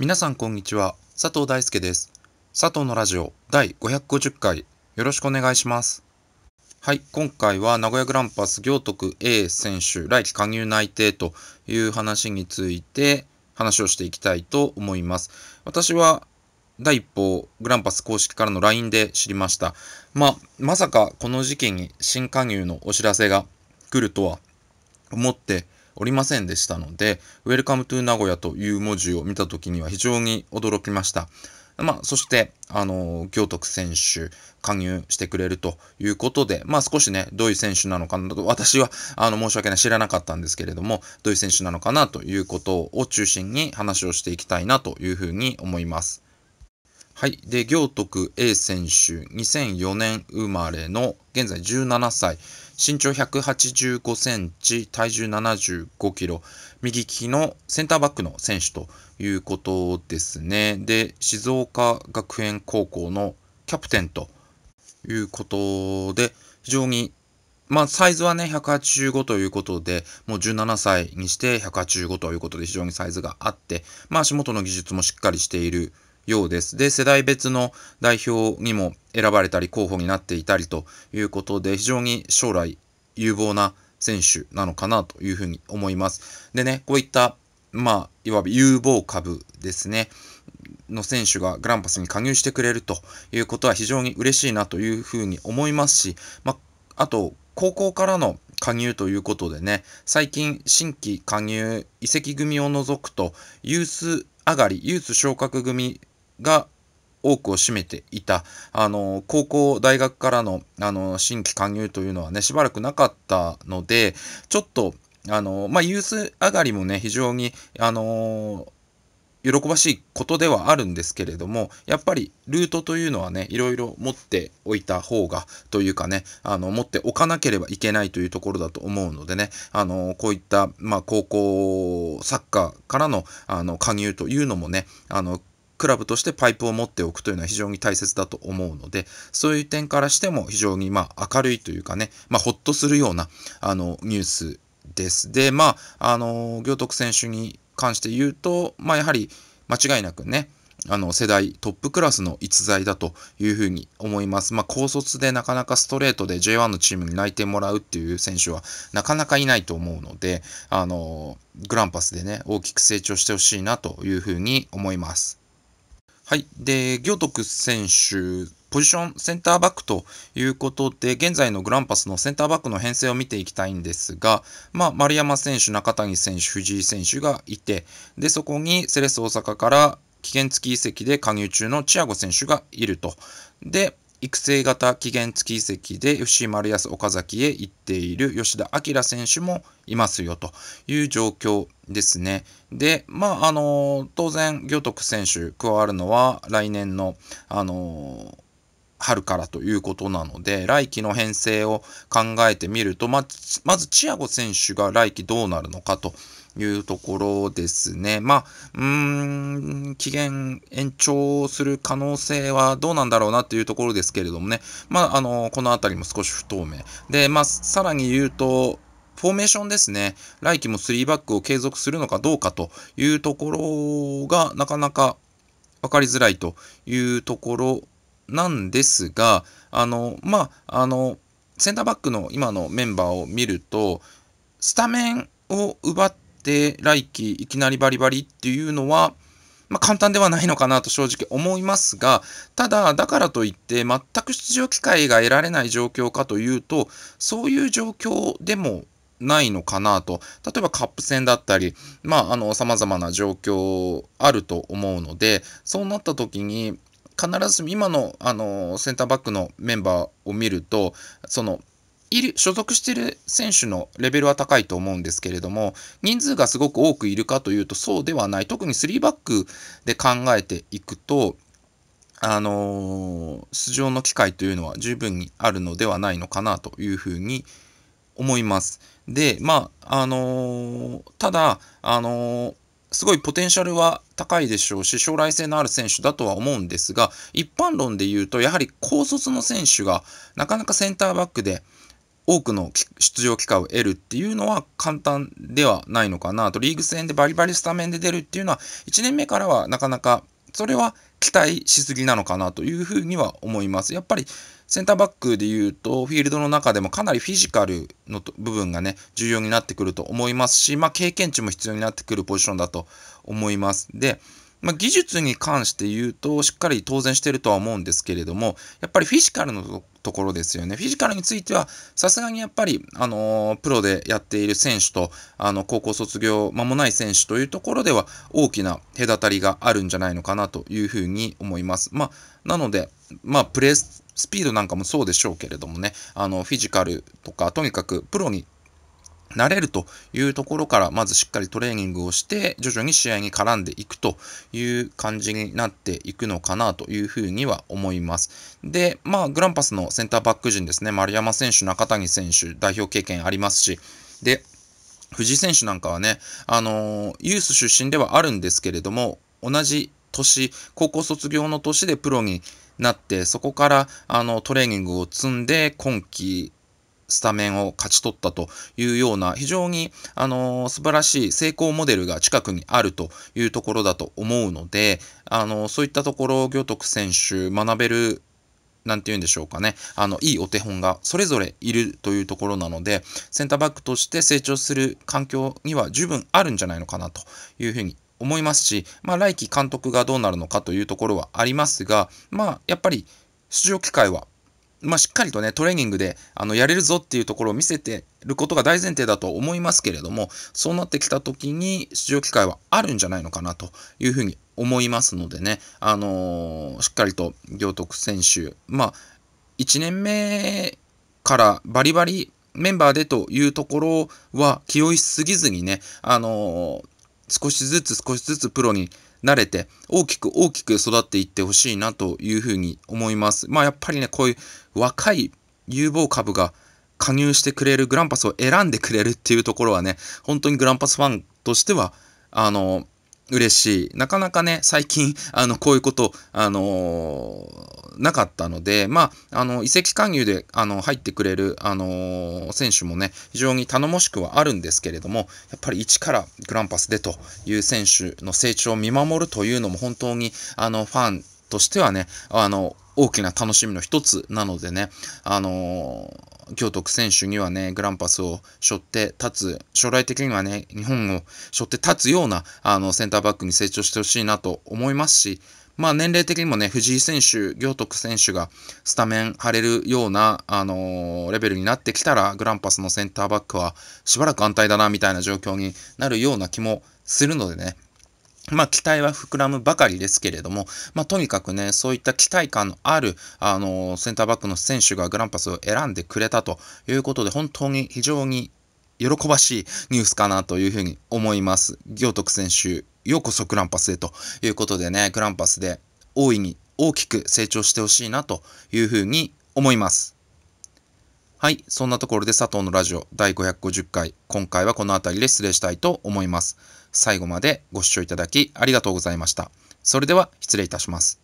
皆さんこんにちは。佐藤大輔です。佐藤のラジオ第550回よろしくお願いします。はい、今回は名古屋グランパス行徳 A 選手来季加入内定という話について話をしていきたいと思います。私は第一報、グランパス公式からの LINE で知りました。まあ、まさかこの時期に新加入のお知らせが来るとは思っておりませんでしたので、Welcome to 名古屋という文字を見たときには非常に驚きました。まあ、そして、あの、行徳選手、加入してくれるということで、まあ少しね、どういう選手なのかなと、私は、あの、申し訳ない、知らなかったんですけれども、どういう選手なのかなということを中心に話をしていきたいなというふうに思います。はい。で、行徳 A 選手、2004年生まれの、現在17歳。身長185センチ、体重75キロ、右利きのセンターバックの選手ということですね。で、静岡学園高校のキャプテンということで、非常に、まあ、サイズはね、185ということで、もう17歳にして185ということで、非常にサイズがあって、まあ、足元の技術もしっかりしているようです。で、世代別の代表にも選ばれたり、候補になっていたりということで、非常に将来有望な選手なのかなというふうに思います。でね、こういった、まあ、いわば有望株ですね。の選手がグランパスに加入してくれるということは非常に嬉しいなというふうに思いますし、まあ、あと、高校からの加入ということでね、最近新規加入移籍組を除くと、ユース上がり、ユース昇格組が多くを占めていたあの高校大学からのあの新規加入というのはねしばらくなかったのでちょっとあのまあユース上がりもね非常にあの喜ばしいことではあるんですけれどもやっぱりルートというのはねいろいろ持っておいた方がというかねあの持っておかなければいけないというところだと思うのでねあのこういった、まあ、高校サッカーからのあの加入というのもねあのクラブとしてパイプを持っておくというのは非常に大切だと思うので、そういう点からしても非常にまあ明るいというかね、まあ、ほっとするようなあのニュースです。で、まあ、あの、行徳選手に関して言うと、まあ、やはり間違いなくね、あの世代トップクラスの逸材だというふうに思います。まあ、高卒でなかなかストレートで J1 のチームに内定もらうっていう選手はなかなかいないと思うので、あのグランパスでね、大きく成長してほしいなというふうに思います。はい。で、行徳選手、ポジションセンターバックということで、現在のグランパスのセンターバックの編成を見ていきたいんですが、まあ、丸山選手、中谷選手、藤井選手がいて、で、そこにセレス大阪から危険付き移籍で加入中のチアゴ選手がいると。で、育成型期限付き移籍で吉井丸安岡崎へ行っている吉田明選手もいますよという状況ですね。で、まあ、あの、当然、魚徳選手加わるのは来年の、あの、春からということなので、来季の編成を考えてみると、ままず、チアゴ選手が来季どうなるのかというところですね。まあ、うーん、期限延長する可能性はどうなんだろうなというところですけれどもね、まあ、あの、このあたりも少し不透明。で、まあ、さらに言うと、フォーメーションですね。来季も3バックを継続するのかどうかというところが、なかなか分かりづらいというところなんですが、あの、まあ、あの、センターバックの今のメンバーを見ると、スタメンを奪っで来季いきなりバリバリっていうのは、まあ、簡単ではないのかなと正直思いますが、ただ、だからといって全く出場機会が得られない状況かというと、そういう状況でもないのかなと。例えばカップ戦だったり、まあ、あの、様々な状況あると思うので、そうなった時に、必ず今の、あの、センターバックのメンバーを見ると、その、いる、所属している選手のレベルは高いと思うんですけれども、人数がすごく多くいるかというと、そうではない。特に3バックで考えていくと、あのー、出場の機会というのは十分にあるのではないのかなというふうに思います。で、まあ、あのー、ただ、あのーすごいポテンシャルは高いでしょうし、将来性のある選手だとは思うんですが、一般論で言うと、やはり高卒の選手がなかなかセンターバックで多くの出場機会を得るっていうのは簡単ではないのかなと、リーグ戦でバリバリスタメンで出るっていうのは、1年目からはなかなか、それは期待しすぎなのかなというふうには思います。やっぱりセンターバックでいうと、フィールドの中でもかなりフィジカルの部分がね、重要になってくると思いますし、まあ、経験値も必要になってくるポジションだと思います。で、まあ、技術に関して言うと、しっかり当然してるとは思うんですけれども、やっぱりフィジカルのところですよね。フィジカルについては、さすがにやっぱり、あのー、プロでやっている選手と、あの、高校卒業間もない選手というところでは、大きな隔たりがあるんじゃないのかなというふうに思います。まあ、なので、まあ、プレースピードなんかもそうでしょうけれどもね、あの、フィジカルとか、とにかくプロに慣れるというところから、まずしっかりトレーニングをして、徐々に試合に絡んでいくという感じになっていくのかなというふうには思います。で、まあ、グランパスのセンターバック陣ですね、丸山選手、中谷選手、代表経験ありますし、で、藤井選手なんかはね、あのー、ユース出身ではあるんですけれども、同じ年、高校卒業の年でプロになって、そこからあのトレーニングを積んで、今季、スタメンを勝ち取ったというような非常に、あのー、素晴らしい成功モデルが近くにあるというところだと思うので、あのー、そういったところ行徳選手学べるなんて言うんでしょうかね。あの、いいお手本がそれぞれいるというところなので、センターバックとして成長する環境には十分あるんじゃないのかなというふうに思いますし、まあ、来季監督がどうなるのかというところはありますが、まあ、やっぱり出場機会はまあ、しっかりとね、トレーニングで、あの、やれるぞっていうところを見せてることが大前提だと思いますけれども、そうなってきた時に出場機会はあるんじゃないのかなというふうに思いますのでね、あのー、しっかりと行徳選手、まあ、1年目からバリバリメンバーでというところは気負いすぎずにね、あのー、少しずつ少しずつプロに慣れて、大きく大きく育っていってほしいなというふうに思います。まあやっぱりね、こういう若い有望株が加入してくれる、グランパスを選んでくれるっていうところはね、本当にグランパスファンとしては、あの、嬉しい。なかなかね、最近、あの、こういうこと、あのー、なかったので、まあ、あの、移籍勧誘で、あの、入ってくれる、あのー、選手もね、非常に頼もしくはあるんですけれども、やっぱり一からグランパスでという選手の成長を見守るというのも本当に、あの、ファンとしてはね、あの、大きな楽しみの一つなのでね、あのー京徳選手にはね、グランパスを背負って立つ、将来的にはね、日本を背負って立つような、あの、センターバックに成長してほしいなと思いますし、まあ、年齢的にもね、藤井選手、行徳選手がスタメン張れるような、あのー、レベルになってきたら、グランパスのセンターバックはしばらく安泰だな、みたいな状況になるような気もするのでね、まあ、期待は膨らむばかりですけれども、まあ、とにかくね、そういった期待感のある、あのセンターバックの選手がグランパスを選んでくれたということで、本当に非常に喜ばしいニュースかなというふうに思います。行徳選手、ようこそグランパスへということでね、グランパスで大いに大きく成長してほしいなというふうに思います。はい、そんなところで佐藤のラジオ第550回、今回はこの辺りで失礼したいと思います。最後までご視聴いただきありがとうございました。それでは失礼いたします。